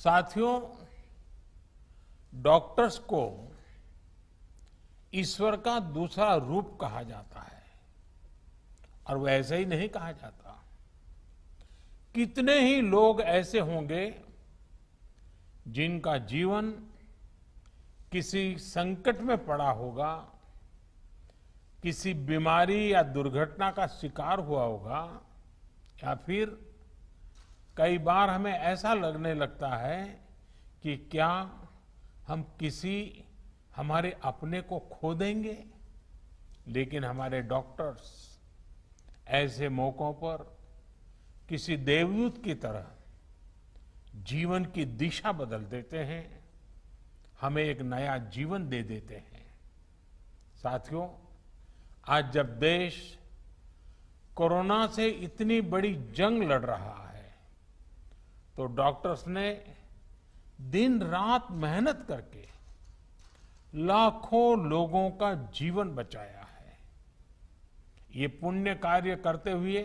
साथियों डॉक्टर्स को ईश्वर का दूसरा रूप कहा जाता है और वह ऐसे ही नहीं कहा जाता कितने ही लोग ऐसे होंगे जिनका जीवन किसी संकट में पड़ा होगा किसी बीमारी या दुर्घटना का शिकार हुआ होगा या फिर कई बार हमें ऐसा लगने लगता है कि क्या हम किसी हमारे अपने को खो देंगे लेकिन हमारे डॉक्टर्स ऐसे मौकों पर किसी देवदूत की तरह जीवन की दिशा बदल देते हैं हमें एक नया जीवन दे देते हैं साथियों आज जब देश कोरोना से इतनी बड़ी जंग लड़ रहा तो डॉक्टर्स ने दिन रात मेहनत करके लाखों लोगों का जीवन बचाया है ये पुण्य कार्य करते हुए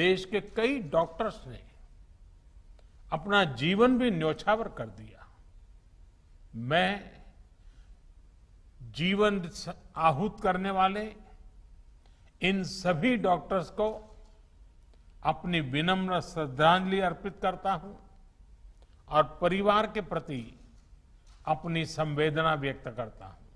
देश के कई डॉक्टर्स ने अपना जीवन भी न्योछावर कर दिया मैं जीवन आहूत करने वाले इन सभी डॉक्टर्स को अपनी विनम्र श्रद्धांजलि अर्पित करता हूं और परिवार के प्रति अपनी संवेदना व्यक्त करता हूं